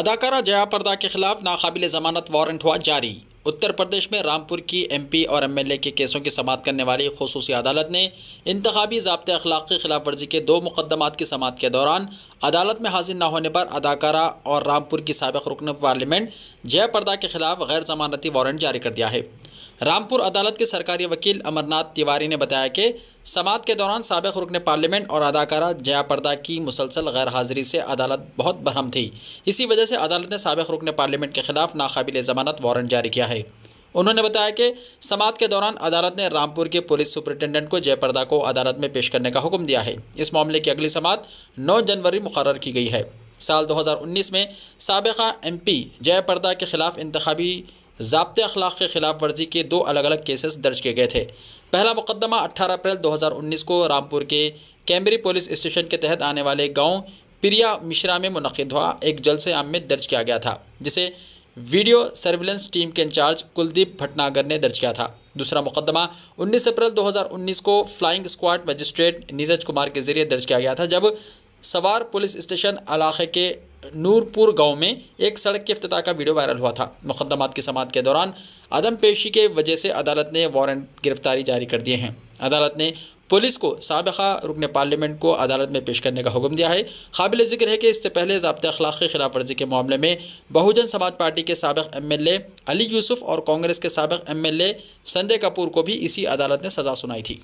अदाकारा जया पर्दा के खिलाफ नाकबिल जमानत वारंट हुआ जारी उत्तर प्रदेश में रामपुर की एमपी और एमएलए के केसों की समात करने वाली खसूसी अदालत ने इंतबी जबते अखलाक की खिलाफ वर्जी के दो मुकदमात की समात के दौरान अदालत में हाजिर न होने पर अदाकारा और रामपुर की सबक रुकन पार्लियामेंट जया पर्दा के खिलाफ गैर जमानती वारंट जारी कर दिया है रामपुर अदालत के सरकारी वकील अमरनाथ तिवारी ने बताया कि समात के दौरान सबक रुकन पार्लियामेंट और अदाकारा जया पर्दा की मुसलसल गैर हाजिरी से अदालत बहुत बरहम थी इसी वजह से अदालत ने सबक रुकन पार्लियामेंट के खिलाफ नाकबिल ज़मानत वारंट जारी किया है उन्होंने बताया कि समात के दौरान अदालत ने रामपुर के पुलिस सुपरिटेंडेंट को जयपर्दा को अदालत में पेश करने का हुक्म दिया है इस मामले की अगली समात 9 जनवरी मुकर की गई है साल 2019 में सबका एमपी जयपर्दा के खिलाफ इंतबी जबते अखलाक के खिलाफ वर्जी के दो अलग अलग केसेस दर्ज किए गए थे पहला मुकदमा 18 अप्रैल 2019 को रामपुर के कैमरी पुलिस स्टेशन के तहत आने वाले गांव प्रिया मिश्रा में मुनद हुआ एक जलसे आम में दर्ज किया गया था जिसे वीडियो सर्विलेंस टीम के इंचार्ज कुलदीप भटनागर ने दर्ज किया था दूसरा मुकदमा 19 अप्रैल 2019 को flying squad magistrate Neeraj Kumar के जरिए दर्ज किया गया था जब सवार पुलिस स्टेशन इलाके के नूरपुर गांव में एक सड़क के अफ्ताह का वीडियो वायरल हुआ था मुकदमात की समात के दौरान अदम पेशी के वजह से अदालत ने वारंट गिरफ्तारी जारी कर दिए हैं अदालत ने पुलिस को सबका रुकन पार्लियामेंट को अदालत में पेश करने का हुक्म दिया है काबिल जिक्र है कि इससे पहले जबत अखलाक की खिलाफ वर्जी के मामले में बहुजन समाज पार्टी के सबक M L A Ali Yusuf और कांग्रेस के सबक M L A Sanjay Kapoor को भी इसी अदालत ने सज़ा सुनाई थी